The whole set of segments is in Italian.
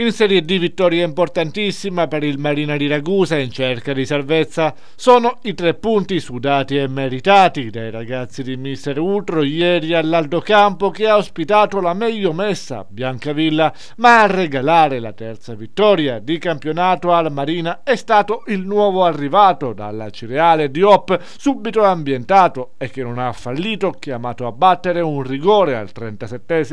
In Serie D vittoria importantissima per il Marina di Ragusa in cerca di salvezza sono i tre punti sudati e meritati dai ragazzi di Mister Utro ieri all'Aldo Campo che ha ospitato la meglio messa Biancavilla, ma a regalare la terza vittoria di campionato al Marina è stato il nuovo arrivato dalla Cireale di Diop, subito ambientato e che non ha fallito, chiamato a battere un rigore al 37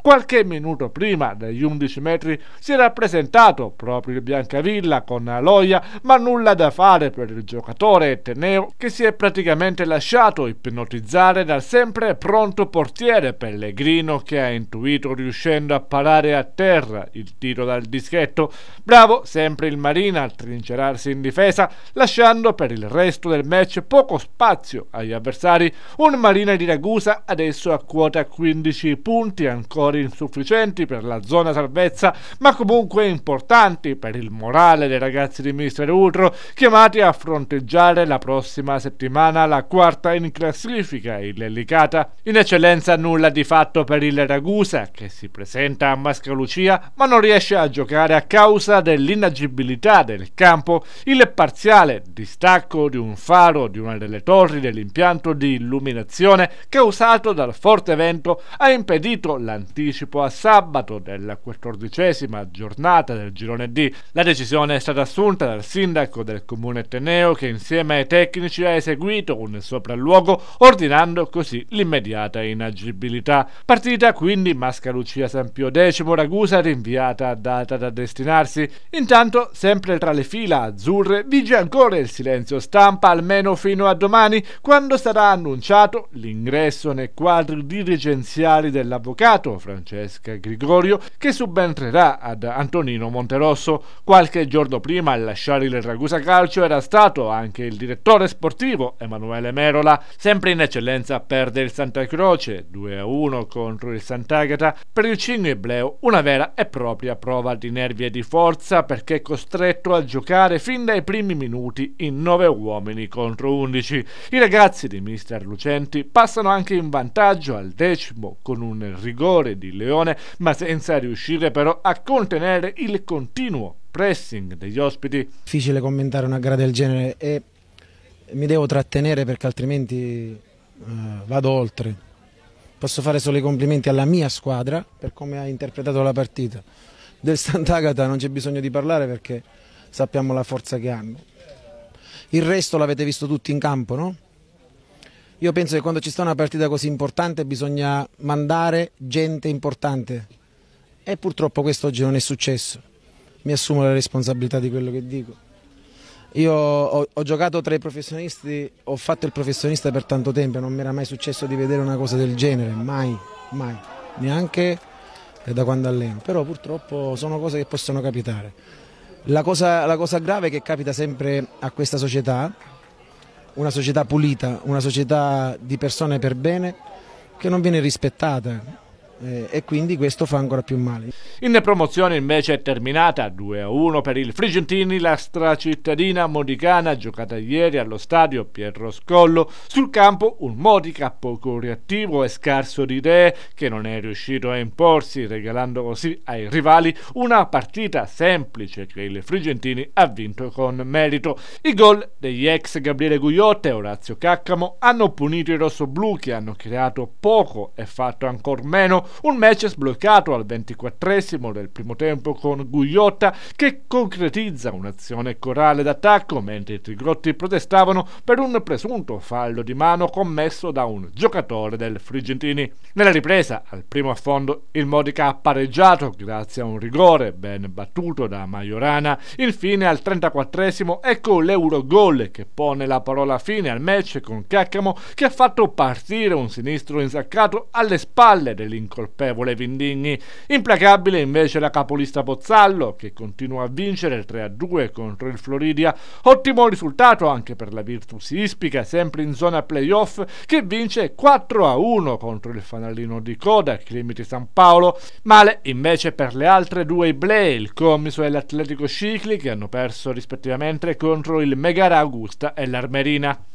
qualche minuto prima degli 11 metri si era presentato proprio il Biancavilla con Aloia, ma nulla da fare per il giocatore Eteneo che si è praticamente lasciato ipnotizzare dal sempre pronto portiere Pellegrino che ha intuito riuscendo a parare a terra il tiro dal dischetto. Bravo sempre il Marina a trincerarsi in difesa, lasciando per il resto del match poco spazio agli avversari. Un Marina di Ragusa adesso a quota 15 punti ancora insufficienti per la zona salvezza, ma ma comunque importanti per il morale dei ragazzi di Mister Ultro chiamati a fronteggiare la prossima settimana la quarta in classifica, il Licata. In eccellenza nulla di fatto per il Ragusa che si presenta a Mascalucia ma non riesce a giocare a causa dell'inagibilità del campo, il parziale distacco di un faro di una delle torri dell'impianto di illuminazione causato dal forte vento ha impedito l'anticipo a sabato della quattordicesima prima giornata del girone D. La decisione è stata assunta dal sindaco del comune Teneo che insieme ai tecnici ha eseguito un sopralluogo ordinando così l'immediata inagibilità. Partita quindi Mascalucia San Pio X Ragusa rinviata a data da destinarsi. Intanto sempre tra le fila azzurre vige ancora il silenzio stampa almeno fino a domani quando sarà annunciato l'ingresso nei quadri dirigenziali dell'avvocato Francesca Grigorio che subentrerà ad Antonino Monterosso. Qualche giorno prima a lasciare il Ragusa Calcio era stato anche il direttore sportivo Emanuele Merola, sempre in eccellenza perde il Santa Croce 2-1 contro il Sant'Agata. Per il Cigno Ebleo una vera e propria prova di nervi e di forza perché è costretto a giocare fin dai primi minuti in 9 uomini contro 11. I ragazzi di Mister Lucenti passano anche in vantaggio al decimo con un rigore di Leone ma senza riuscire però a con contenere il continuo pressing degli ospiti. Difficile commentare una gara del genere e mi devo trattenere perché altrimenti eh, vado oltre. Posso fare solo i complimenti alla mia squadra per come ha interpretato la partita. Del Sant'Agata non c'è bisogno di parlare perché sappiamo la forza che hanno. Il resto l'avete visto tutti in campo, no? Io penso che quando ci sta una partita così importante bisogna mandare gente importante, e purtroppo questo oggi non è successo. Mi assumo la responsabilità di quello che dico. Io ho, ho giocato tra i professionisti, ho fatto il professionista per tanto tempo e non mi era mai successo di vedere una cosa del genere, mai, mai, neanche da quando alleno. Però purtroppo sono cose che possono capitare. La cosa, la cosa grave che capita sempre a questa società, una società pulita, una società di persone per bene, che non viene rispettata eh, e quindi questo fa ancora più male. In promozione invece è terminata 2-1 per il Frigentini la stracittadina modicana giocata ieri allo stadio Pietro Scollo sul campo un Modica poco reattivo e scarso di idee che non è riuscito a imporsi regalando così ai rivali una partita semplice che il Frigentini ha vinto con merito. I gol degli ex Gabriele Gugliotta e Orazio Caccamo hanno punito i rossoblù che hanno creato poco e fatto ancora meno un match sbloccato al 24 del primo tempo con Gugliotta che concretizza un'azione corale d'attacco mentre i Trigrotti protestavano per un presunto fallo di mano commesso da un giocatore del Frigentini. Nella ripresa, al primo affondo, il Modica ha pareggiato grazie a un rigore ben battuto da Majorana. Infine al 34 ecco l'Eurogol che pone la parola fine al match con Caccamo che ha fatto partire un sinistro insaccato alle spalle dell'incontro colpevole Vindigni. Implacabile invece la capolista Pozzallo, che continua a vincere 3-2 contro il Floridia. Ottimo risultato anche per la Virtus Ispica, sempre in zona playoff, che vince 4-1 contro il fanalino di coda, Climiti San Paolo. Male invece per le altre due Iblei, il Comiso e l'Atletico Cicli, che hanno perso rispettivamente contro il Megara Augusta e l'Armerina.